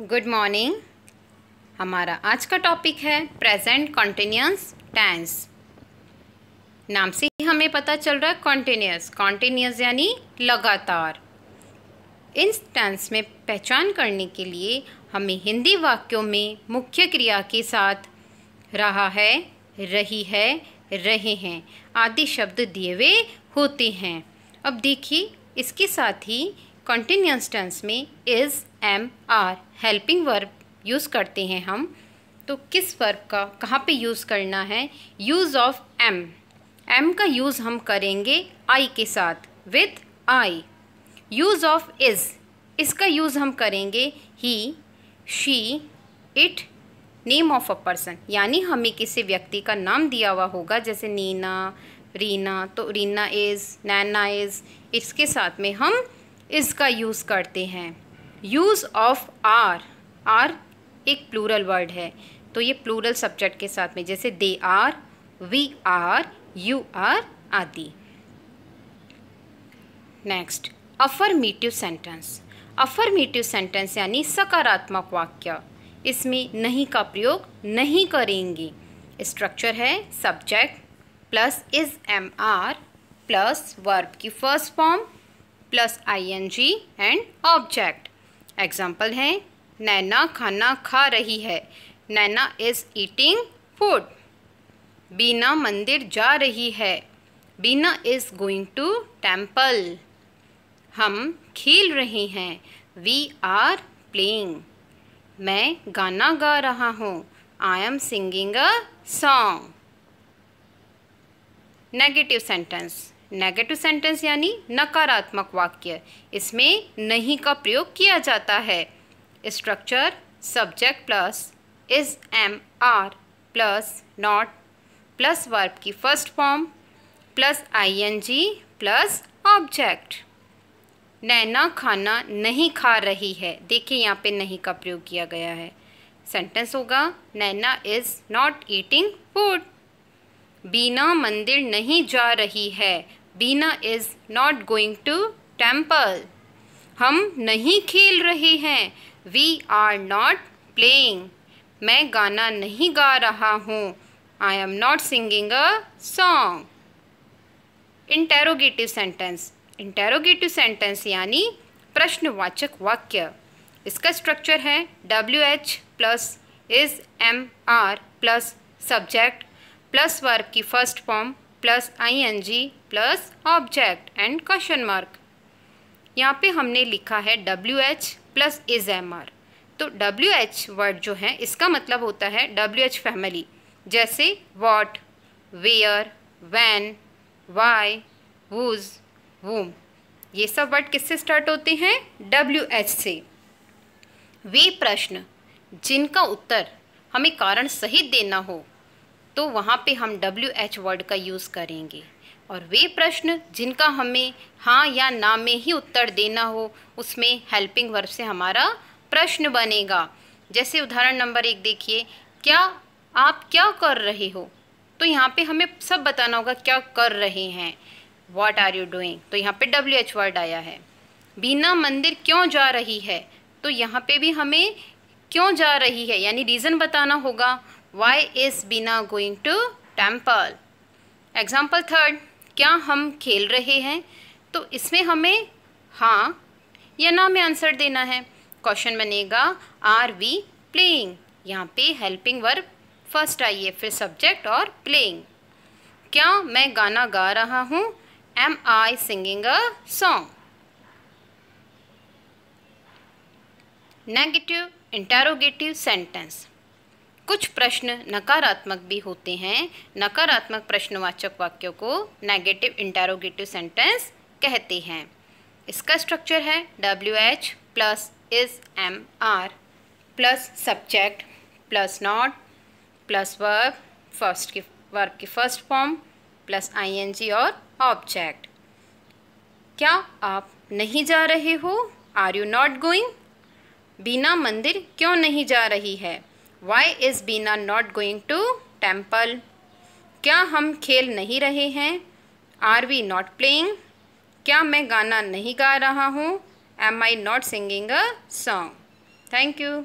good morning हमारा आज का टॉपिक है प्रेजेंट कॉन्टीन्यूस टेंस नाम से ही हमें पता चल रहा है कॉन्टीन्यूस कॉन्टीन्यूस यानी लगातार इन टेंस में पहचान करने के लिए हमें हिंदी वाक्यों में मुख्य क्रिया के साथ रहा है रही है रहे हैं आदि शब्द दिए हुए होते हैं अब देखिए इसके साथ ही कॉन्टीन्यूस टेंस में is am are helping verb use करते हैं हम तो किस वर्ब का कहाँ पे यूज़ करना है यूज़ ऑफ एम एम का यूज़ हम करेंगे आई के साथ with I use of is इसका यूज़ हम करेंगे he she it name of a person यानी हमें किसी व्यक्ति का नाम दिया हुआ होगा जैसे नीना रीना तो रीना इज़ नैना इज़ इसके साथ में हम इसका यूज़ करते हैं यूज़ ऑफ आर आर एक प्लूरल वर्ड है तो ये प्लूरल सब्जेक्ट के साथ में जैसे they are we are you are आदि next affirmative sentence affirmative sentence यानी सकारात्मक वाक्य इसमें नहीं का प्रयोग नहीं करेंगे स्ट्रक्चर है subject plus is am are plus verb की first form plus ING and object example है नैना खाना खा रही है Naina is eating food Bina मंदिर जा रही है Bina is going to temple हम खेल रहे हैं वी आर प्लेइंग मैं गाना गा रहा हूँ I am singing a song negative sentence negative sentence यानी नकारात्मक वाक्य इसमें नहीं का प्रयोग किया जाता है structure subject plus is am are plus not plus verb की first form plus I N G plus object Naina खाना नहीं खा रही है देखिए यहाँ पे नहीं का प्रयोग किया गया है सेंटेंस होगा Naina is not eating food Bina मंदिर नहीं जा रही है Bina is not going to temple हम नहीं खेल रहे हैं वी आर नॉट प्लेइंग मैं गाना नहीं गा रहा हूँ I am not singing a song interrogative sentence interrogative sentence यानी प्रश्नवाचक वाक्य इसका स्ट्रक्चर है W H plus is am are plus subject plus verb की first form plus I N G plus object and question mark यहाँ पे हमने लिखा है W H plus is am are तो डब्ल्यू एच वर्ड जो है इसका मतलब होता है डब्ल्यू एच फैमिली जैसे what where van Y whose whom ये सब वर्ड किससे स्टार्ट होते हैं डब्ल्यू एच से वे प्रश्न जिनका उत्तर हमें कारण सहित देना हो तो वहाँ पे हम डब्ल्यू एच वर्ड का यूज़ करेंगे और वे प्रश्न जिनका हमें हाँ या ना में ही उत्तर देना हो उसमें हेल्पिंग वर्ब से हमारा प्रश्न बनेगा जैसे उदाहरण नंबर एक देखिए क्या आप क्या कर रहे हो तो यहाँ पे हमें सब बताना होगा क्या कर रहे हैं वॉट आर यू डूइंग तो यहाँ पे डब्ल्यू एच वर्ड आया है बीना मंदिर क्यों जा रही है तो यहाँ पे भी हमें क्यों जा रही है यानी रीज़न बताना होगा why is Bina going to temple example third क्या हम खेल रहे हैं तो इसमें हमें हाँ या ना में आंसर देना है क्वेश्चन बनेगा आर वी प्लेइंग यहाँ पे हेल्पिंग वर्ब फर्स्ट आइए फिर सब्जेक्ट और प्लेइंग क्या मैं गाना गा रहा हूँ am I singing a song negative interrogative sentence कुछ प्रश्न नकारात्मक भी होते हैं नकारात्मक प्रश्नवाचक वाक्यों को नेगेटिव इंटेरोगेटिव सेंटेंस कहते हैं इसका स्ट्रक्चर है W H plus is am are plus subject plus not plus verb first की वर्ब की first form plus I N G और ऑब्जेक्ट क्या आप नहीं जा रहे हो are you not going Bina मंदिर क्यों नहीं जा रही है why is Bina not going to temple क्या हम खेल नहीं रहे हैं आर वी नॉट प्लेइंग क्या मैं गाना नहीं गा रहा हूँ am I not singing a song thank you